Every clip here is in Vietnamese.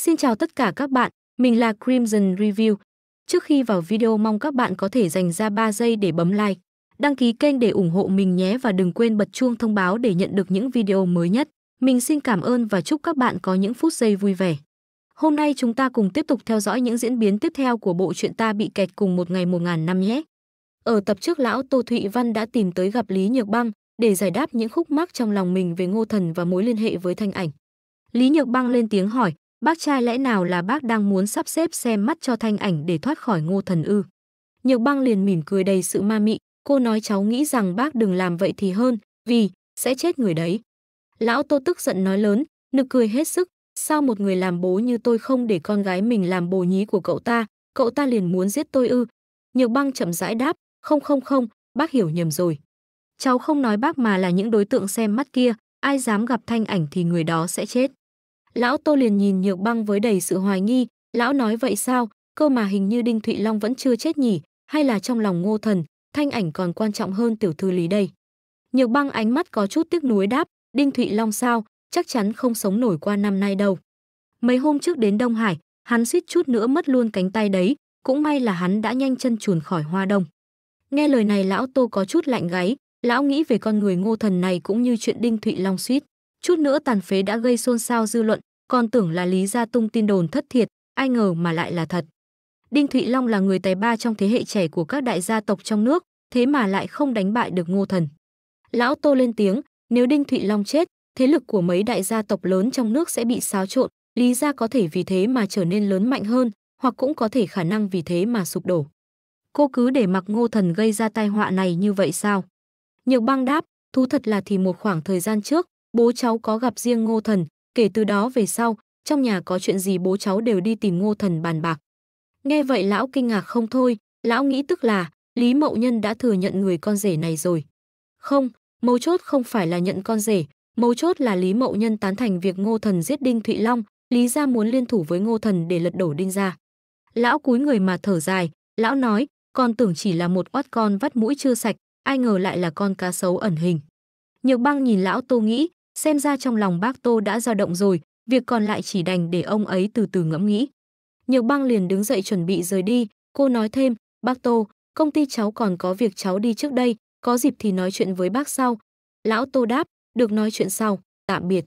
Xin chào tất cả các bạn, mình là Crimson Review. Trước khi vào video mong các bạn có thể dành ra 3 giây để bấm like, đăng ký kênh để ủng hộ mình nhé và đừng quên bật chuông thông báo để nhận được những video mới nhất. Mình xin cảm ơn và chúc các bạn có những phút giây vui vẻ. Hôm nay chúng ta cùng tiếp tục theo dõi những diễn biến tiếp theo của bộ truyện ta bị kẹt cùng một ngày một ngàn năm nhé. Ở tập trước lão Tô Thụy Văn đã tìm tới gặp Lý Nhược Băng để giải đáp những khúc mắc trong lòng mình về Ngô Thần và mối liên hệ với Thanh Ảnh. Lý Nhược Băng lên tiếng hỏi, Bác trai lẽ nào là bác đang muốn sắp xếp xem mắt cho thanh ảnh để thoát khỏi ngô thần ư? Nhược băng liền mỉm cười đầy sự ma mị, cô nói cháu nghĩ rằng bác đừng làm vậy thì hơn, vì sẽ chết người đấy. Lão Tô tức giận nói lớn, nực cười hết sức, sao một người làm bố như tôi không để con gái mình làm bồ nhí của cậu ta, cậu ta liền muốn giết tôi ư. Nhược băng chậm rãi đáp, không không không, bác hiểu nhầm rồi. Cháu không nói bác mà là những đối tượng xem mắt kia, ai dám gặp thanh ảnh thì người đó sẽ chết. Lão Tô liền nhìn Nhược Băng với đầy sự hoài nghi, lão nói vậy sao, cơ mà hình như Đinh Thụy Long vẫn chưa chết nhỉ, hay là trong lòng Ngô Thần, Thanh Ảnh còn quan trọng hơn tiểu thư Lý đây. Nhược Băng ánh mắt có chút tiếc nuối đáp, Đinh Thụy Long sao, chắc chắn không sống nổi qua năm nay đâu. Mấy hôm trước đến Đông Hải, hắn suýt chút nữa mất luôn cánh tay đấy, cũng may là hắn đã nhanh chân chuồn khỏi Hoa Đông. Nghe lời này lão Tô có chút lạnh gáy, lão nghĩ về con người Ngô Thần này cũng như chuyện Đinh Thụy Long suýt, chút nữa tàn phế đã gây xôn xao dư luận, còn tưởng là Lý Gia Tung tin đồn thất thiệt, ai ngờ mà lại là thật. Đinh Thụy Long là người tài ba trong thế hệ trẻ của các đại gia tộc trong nước, thế mà lại không đánh bại được Ngô Thần. Lão Tô lên tiếng, nếu Đinh Thụy Long chết, thế lực của mấy đại gia tộc lớn trong nước sẽ bị xáo trộn, Lý Gia có thể vì thế mà trở nên lớn mạnh hơn, hoặc cũng có thể khả năng vì thế mà sụp đổ. Cô cứ để mặc Ngô Thần gây ra tai họa này như vậy sao? Nhược băng đáp, thú thật là thì một khoảng thời gian trước, bố cháu có gặp riêng Ngô Thần, Kể từ đó về sau, trong nhà có chuyện gì bố cháu đều đi tìm ngô thần bàn bạc. Nghe vậy lão kinh ngạc không thôi, lão nghĩ tức là Lý Mậu Nhân đã thừa nhận người con rể này rồi. Không, mấu chốt không phải là nhận con rể, mấu chốt là Lý Mậu Nhân tán thành việc ngô thần giết Đinh Thụy Long, Lý Gia muốn liên thủ với ngô thần để lật đổ Đinh Gia. Lão cúi người mà thở dài, lão nói, con tưởng chỉ là một oát con vắt mũi chưa sạch, ai ngờ lại là con cá sấu ẩn hình. Nhược băng nhìn lão tô nghĩ, xem ra trong lòng bác Tô đã dao động rồi, việc còn lại chỉ đành để ông ấy từ từ ngẫm nghĩ. Nhược băng liền đứng dậy chuẩn bị rời đi, cô nói thêm, bác Tô, công ty cháu còn có việc cháu đi trước đây, có dịp thì nói chuyện với bác sau. Lão Tô đáp, được nói chuyện sau, tạm biệt.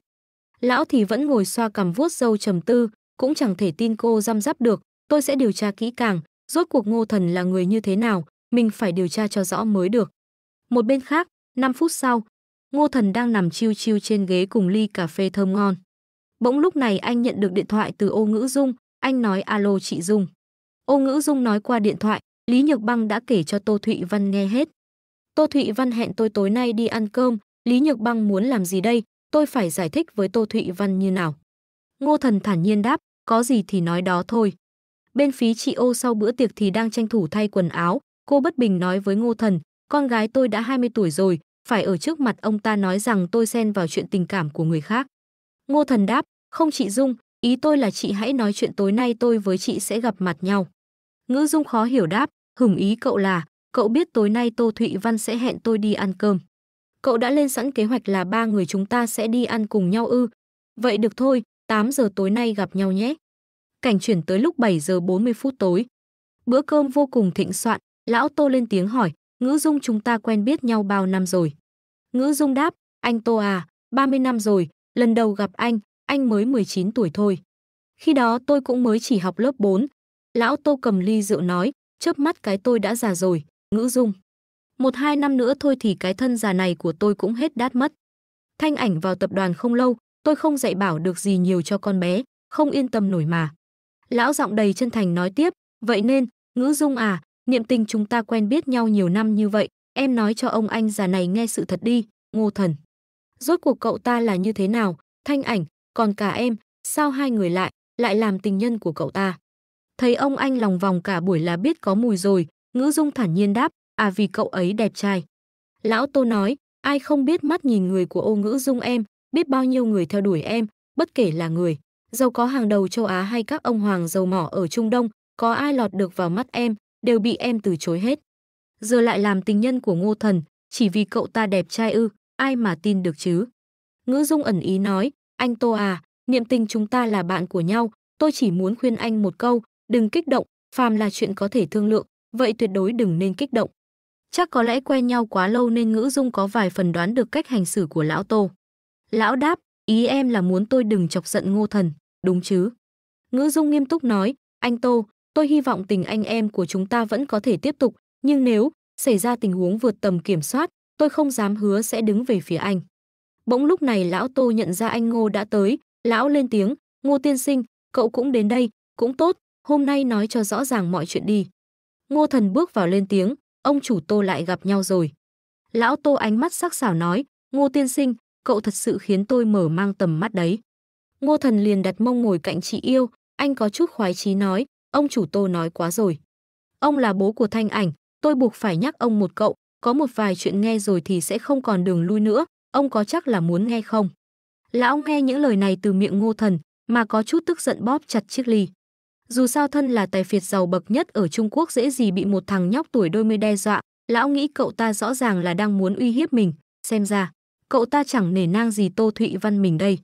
Lão thì vẫn ngồi xoa cằm vuốt râu trầm tư, cũng chẳng thể tin cô răm rắp được, tôi sẽ điều tra kỹ càng, rốt cuộc ngô thần là người như thế nào, mình phải điều tra cho rõ mới được. Một bên khác, 5 phút sau, Ngô Thần đang nằm chiêu chiêu trên ghế cùng ly cà phê thơm ngon. Bỗng lúc này anh nhận được điện thoại từ Ô Ngữ Dung, anh nói alo chị Dung. Ô Ngữ Dung nói qua điện thoại, Lý Nhược Băng đã kể cho Tô Thụy Văn nghe hết. Tô Thụy Văn hẹn tôi tối nay đi ăn cơm, Lý Nhược Băng muốn làm gì đây, tôi phải giải thích với Tô Thụy Văn như nào. Ngô Thần thản nhiên đáp, có gì thì nói đó thôi. Bên phía chị ô sau bữa tiệc thì đang tranh thủ thay quần áo, cô bất bình nói với Ngô Thần, con gái tôi đã 20 tuổi rồi, phải ở trước mặt ông ta nói rằng tôi xen vào chuyện tình cảm của người khác. Ngô Thần đáp, không chị Dung, ý tôi là chị hãy nói chuyện tối nay tôi với chị sẽ gặp mặt nhau. Ngữ Dung khó hiểu đáp, hửng ý cậu là, cậu biết tối nay Tô Thụy Văn sẽ hẹn tôi đi ăn cơm. Cậu đã lên sẵn kế hoạch là ba người chúng ta sẽ đi ăn cùng nhau ư. Vậy được thôi, 8 giờ tối nay gặp nhau nhé. Cảnh chuyển tới lúc 7 giờ 40 phút tối. Bữa cơm vô cùng thịnh soạn, lão Tô lên tiếng hỏi, Ngữ Dung chúng ta quen biết nhau bao năm rồi. Ngữ Dung đáp, anh Tô à, 30 năm rồi, lần đầu gặp anh, anh mới 19 tuổi thôi. Khi đó tôi cũng mới chỉ học lớp 4. Lão Tô cầm ly rượu nói, chớp mắt cái tôi đã già rồi, Ngữ Dung. Một hai năm nữa thôi thì cái thân già này của tôi cũng hết đát mất. Thanh ảnh vào tập đoàn không lâu, tôi không dạy bảo được gì nhiều cho con bé, không yên tâm nổi mà. Lão giọng đầy chân thành nói tiếp, vậy nên, Ngữ Dung à, Niệm tình chúng ta quen biết nhau nhiều năm như vậy, em nói cho ông anh già này nghe sự thật đi, ngô thần. Rốt cuộc cậu ta là như thế nào, thanh ảnh, còn cả em, sao hai người lại, lại làm tình nhân của cậu ta. Thấy ông anh lòng vòng cả buổi là biết có mùi rồi, ngữ dung thản nhiên đáp, à vì cậu ấy đẹp trai. Lão Tô nói, ai không biết mắt nhìn người của ô ngữ dung em, biết bao nhiêu người theo đuổi em, bất kể là người, giàu có hàng đầu châu Á hay các ông hoàng giàu mỏ ở Trung Đông, có ai lọt được vào mắt em, đều bị em từ chối hết. Giờ lại làm tình nhân của ngô thần, chỉ vì cậu ta đẹp trai ư, ai mà tin được chứ. Ngữ Dung ẩn ý nói, anh Tô à, niệm tình chúng ta là bạn của nhau, tôi chỉ muốn khuyên anh một câu, đừng kích động, phàm là chuyện có thể thương lượng, vậy tuyệt đối đừng nên kích động. Chắc có lẽ quen nhau quá lâu nên Ngữ Dung có vài phần đoán được cách hành xử của lão Tô. Lão đáp, ý em là muốn tôi đừng chọc giận ngô thần, đúng chứ? Ngữ Dung nghiêm túc nói, anh Tô, Tôi hy vọng tình anh em của chúng ta vẫn có thể tiếp tục, nhưng nếu xảy ra tình huống vượt tầm kiểm soát, tôi không dám hứa sẽ đứng về phía anh. Bỗng lúc này lão Tô nhận ra anh Ngô đã tới, lão lên tiếng, Ngô tiên sinh, cậu cũng đến đây, cũng tốt, hôm nay nói cho rõ ràng mọi chuyện đi. Ngô thần bước vào lên tiếng, ông chủ Tô lại gặp nhau rồi. Lão Tô ánh mắt sắc sảo nói, Ngô tiên sinh, cậu thật sự khiến tôi mở mang tầm mắt đấy. Ngô thần liền đặt mông ngồi cạnh chị yêu, anh có chút khoái chí nói, Ông chủ Tô nói quá rồi. Ông là bố của Thanh Ảnh, tôi buộc phải nhắc ông một cậu, có một vài chuyện nghe rồi thì sẽ không còn đường lui nữa, ông có chắc là muốn nghe không? Là ông nghe những lời này từ miệng ngô thần, mà có chút tức giận bóp chặt chiếc ly. Dù sao thân là tài phiệt giàu bậc nhất ở Trung Quốc dễ gì bị một thằng nhóc tuổi đôi mươi đe dọa, lão nghĩ cậu ta rõ ràng là đang muốn uy hiếp mình, xem ra, cậu ta chẳng nể nang gì Tô Thụy Văn mình đây.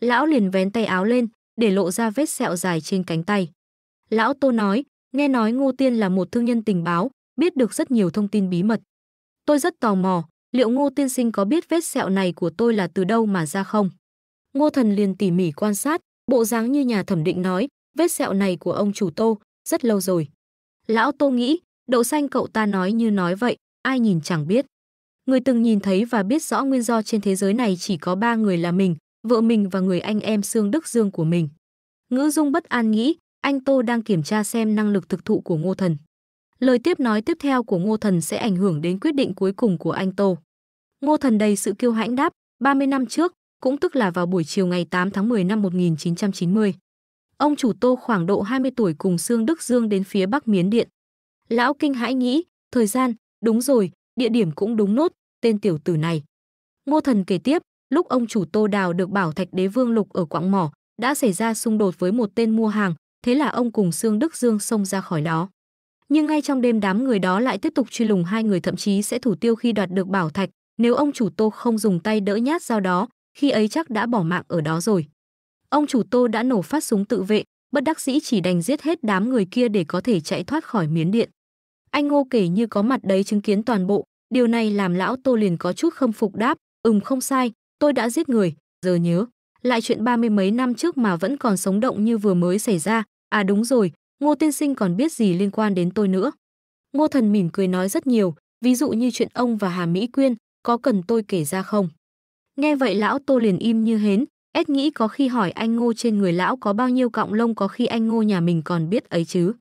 Lão liền vén tay áo lên, để lộ ra vết sẹo dài trên cánh tay. Lão Tô nói, nghe nói Ngô Tiên là một thương nhân tình báo, biết được rất nhiều thông tin bí mật. Tôi rất tò mò, liệu Ngô Tiên Sinh có biết vết sẹo này của tôi là từ đâu mà ra không? Ngô Thần liền tỉ mỉ quan sát, bộ dáng như nhà thẩm định nói, vết sẹo này của ông chủ Tô, rất lâu rồi. Lão Tô nghĩ, đậu xanh cậu ta nói như nói vậy, ai nhìn chẳng biết. Người từng nhìn thấy và biết rõ nguyên do trên thế giới này chỉ có ba người là mình, vợ mình và người anh em xương Đức Dương của mình. Ngữ Dung bất an nghĩ, anh Tô đang kiểm tra xem năng lực thực thụ của Ngô Thần. Lời tiếp nói tiếp theo của Ngô Thần sẽ ảnh hưởng đến quyết định cuối cùng của anh Tô. Ngô Thần đầy sự kiêu hãnh đáp, 30 năm trước, cũng tức là vào buổi chiều ngày 8 tháng 10 năm 1990. Ông chủ Tô khoảng độ 20 tuổi cùng Sương Đức Dương đến phía Bắc Miến Điện. Lão kinh hãi nghĩ, thời gian, đúng rồi, địa điểm cũng đúng nốt, tên tiểu tử này. Ngô Thần kể tiếp, lúc ông chủ Tô đào được bảo thạch đế vương lục ở Quảng Mỏ, đã xảy ra xung đột với một tên mua hàng, thế là ông cùng Sương Đức Dương xông ra khỏi đó. Nhưng ngay trong đêm đám người đó lại tiếp tục truy lùng hai người thậm chí sẽ thủ tiêu khi đoạt được bảo thạch, nếu ông chủ Tô không dùng tay đỡ nhát dao đó, khi ấy chắc đã bỏ mạng ở đó rồi. Ông chủ Tô đã nổ phát súng tự vệ, bất đắc dĩ chỉ đành giết hết đám người kia để có thể chạy thoát khỏi miến điện. Anh Ngô kể như có mặt đấy chứng kiến toàn bộ, điều này làm lão Tô liền có chút không phục đáp, "Ừm không sai, tôi đã giết người, giờ nhớ, lại chuyện ba mươi mấy năm trước mà vẫn còn sống động như vừa mới xảy ra, À đúng rồi, Ngô tiên sinh còn biết gì liên quan đến tôi nữa. Ngô thần mỉm cười nói rất nhiều, ví dụ như chuyện ông và Hà Mỹ Quyên, có cần tôi kể ra không? Nghe vậy lão Tô liền im như hến, ết nghĩ có khi hỏi anh Ngô trên người lão có bao nhiêu cọng lông có khi anh Ngô nhà mình còn biết ấy chứ.